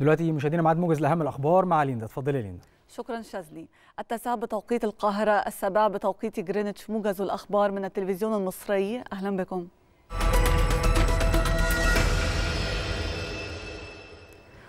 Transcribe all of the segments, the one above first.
دلوقتي مشاهدينا معاد موجز لاهم الاخبار مع ليندا اتفضلي ليندا شكرا شاذلي التاسعة بتوقيت القاهرة السابعة بتوقيت جرينتش موجز الأخبار من التلفزيون المصري أهلا بكم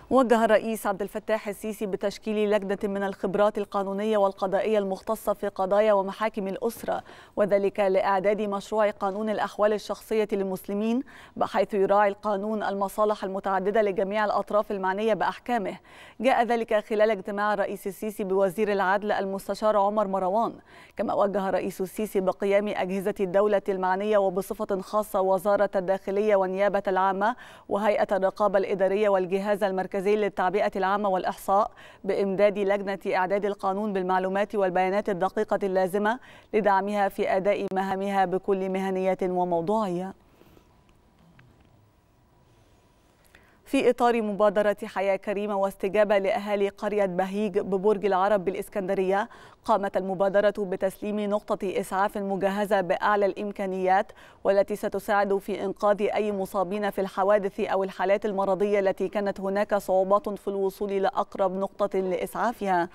وجه الرئيس عبد الفتاح السيسي بتشكيل لجنة من الخبرات القانونية والقضائية المختصة في قضايا ومحاكم الأسرة وذلك لإعداد مشروع قانون الأحوال الشخصية للمسلمين بحيث يراعي القانون المصالح المتعددة لجميع الأطراف المعنية بأحكامه جاء ذلك خلال اجتماع الرئيس السيسي بوزير العدل المستشار عمر مروان كما وجه الرئيس السيسي بقيام أجهزة الدولة المعنية وبصفة خاصة وزارة الداخلية والنيابة العامة وهيئة الرقابة الإدارية والجهاز المركزي المركزي للتعبئة العامة والإحصاء بإمداد لجنة إعداد القانون بالمعلومات والبيانات الدقيقة اللازمة لدعمها في أداء مهامها بكل مهنية وموضوعية في إطار مبادرة حياة كريمة واستجابة لأهالي قرية بهيج ببرج العرب بالإسكندرية قامت المبادرة بتسليم نقطة إسعاف مجهزة بأعلى الإمكانيات والتي ستساعد في إنقاذ أي مصابين في الحوادث أو الحالات المرضية التي كانت هناك صعوبات في الوصول لأقرب نقطة لإسعافها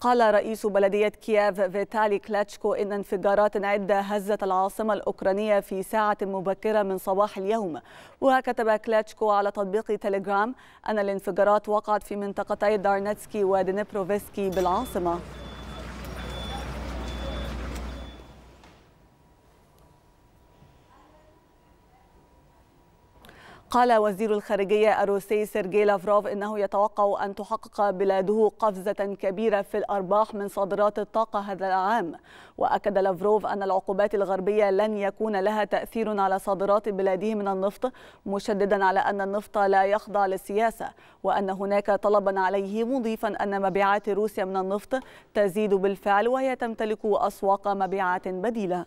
قال رئيس بلدية كييف فيتالي كلاتشكو إن انفجارات عدة هزت العاصمة الأوكرانية في ساعة مبكرة من صباح اليوم وكتب كلاتشكو على تطبيق تليجرام أن الانفجارات وقعت في منطقتي دارنتسكي ودنيبروفسكي بالعاصمة قال وزير الخارجية الروسي سيرجي لافروف إنه يتوقع أن تحقق بلاده قفزة كبيرة في الأرباح من صادرات الطاقة هذا العام وأكد لافروف أن العقوبات الغربية لن يكون لها تأثير على صادرات بلاده من النفط مشددا على أن النفط لا يخضع للسياسة وأن هناك طلبا عليه مضيفا أن مبيعات روسيا من النفط تزيد بالفعل وهي تمتلك أسواق مبيعات بديلة.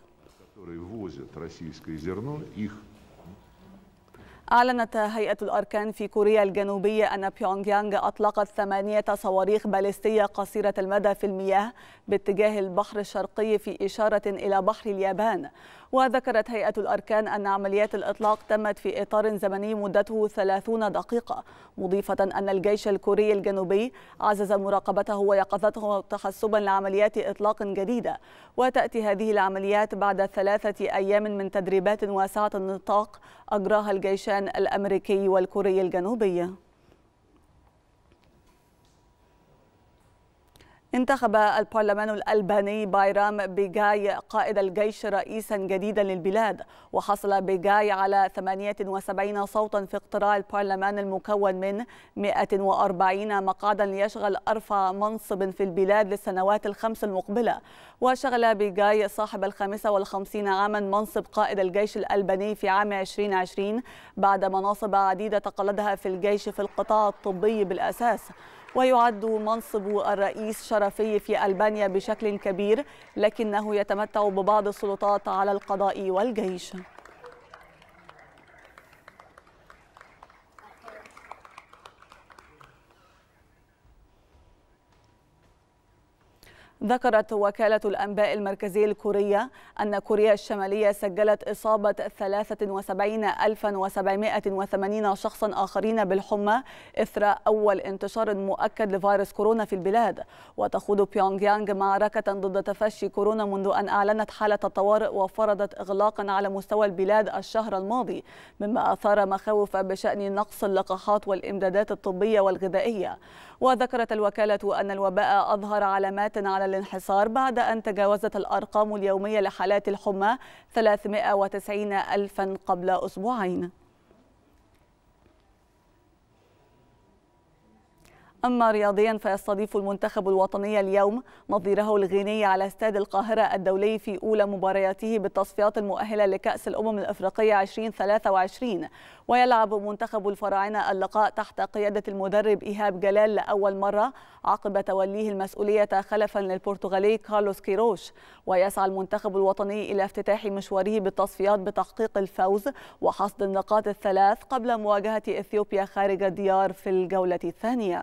أعلنت هيئة الأركان في كوريا الجنوبية أن بيونغ يانج أطلقت ثمانية صواريخ باليستية قصيرة المدى في المياه باتجاه البحر الشرقي في إشارة إلى بحر اليابان وذكرت هيئة الأركان أن عمليات الإطلاق تمت في إطار زمني مدته 30 دقيقة مضيفة أن الجيش الكوري الجنوبي عزز مراقبته ويقظته تحسبا لعمليات إطلاق جديدة وتأتي هذه العمليات بعد ثلاثة أيام من تدريبات واسعة النطاق أجراها الجيشان الأمريكي والكوري الجنوبي انتخب البرلمان الألباني بايرام بيجاي قائد الجيش رئيسا جديدا للبلاد وحصل بيجاي على 78 صوتا في اقتراع البرلمان المكون من 140 مقعدا ليشغل أرفع منصب في البلاد للسنوات الخمس المقبلة وشغل بيجاي صاحب ال 55 عاما منصب قائد الجيش الألباني في عام 2020 بعد مناصب عديدة تقلدها في الجيش في القطاع الطبي بالأساس ويعد منصب الرئيس شرفي في ألبانيا بشكل كبير لكنه يتمتع ببعض السلطات على القضاء والجيش ذكرت وكالة الأنباء المركزية الكورية أن كوريا الشمالية سجلت إصابة 73780 شخصا آخرين بالحمى إثر أول انتشار مؤكد لفيروس كورونا في البلاد وتخوض بيونغ يانغ معركة ضد تفشي كورونا منذ أن أعلنت حالة الطوارئ وفرضت إغلاقا على مستوى البلاد الشهر الماضي مما أثار مخاوف بشأن نقص اللقاحات والإمدادات الطبية والغذائية وذكرت الوكالة أن الوباء أظهر علامات على الانحسار الانحصار بعد أن تجاوزت الأرقام اليومية لحالات الحمى 390 ألفا قبل أسبوعين أما رياضيا فيستضيف المنتخب الوطني اليوم نظيره الغيني على استاد القاهرة الدولي في أولى مبارياته بالتصفيات المؤهلة لكأس الأمم الأفريقية 2023 ويلعب منتخب الفراعنة اللقاء تحت قيادة المدرب إيهاب جلال لأول مرة عقب توليه المسؤولية خلفا للبرتغالي كارلوس كيروش ويسعى المنتخب الوطني إلى افتتاح مشواره بالتصفيات بتحقيق الفوز وحصد النقاط الثلاث قبل مواجهة إثيوبيا خارج الديار في الجولة الثانية